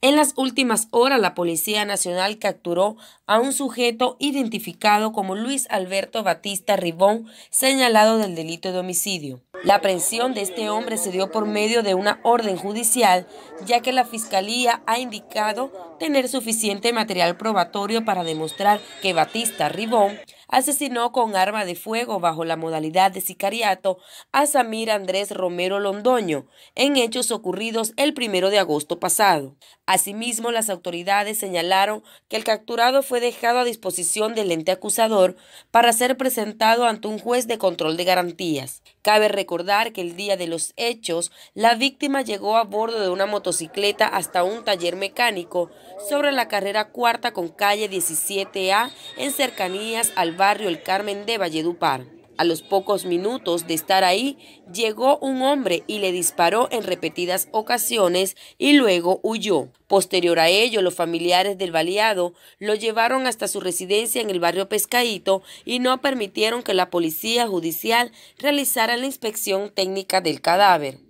En las últimas horas, la Policía Nacional capturó a un sujeto identificado como Luis Alberto Batista Ribón, señalado del delito de homicidio. La aprehensión de este hombre se dio por medio de una orden judicial, ya que la Fiscalía ha indicado tener suficiente material probatorio para demostrar que Batista Ribón asesinó con arma de fuego bajo la modalidad de sicariato a Samir Andrés Romero Londoño en hechos ocurridos el primero de agosto pasado. Asimismo, las autoridades señalaron que el capturado fue dejado a disposición del ente acusador para ser presentado ante un juez de control de garantías. Cabe recordar que el día de los hechos, la víctima llegó a bordo de una motocicleta hasta un taller mecánico sobre la carrera cuarta con calle 17A en cercanías al barrio El Carmen de Valledupar. A los pocos minutos de estar ahí, llegó un hombre y le disparó en repetidas ocasiones y luego huyó. Posterior a ello, los familiares del baleado lo llevaron hasta su residencia en el barrio Pescaíto y no permitieron que la policía judicial realizara la inspección técnica del cadáver.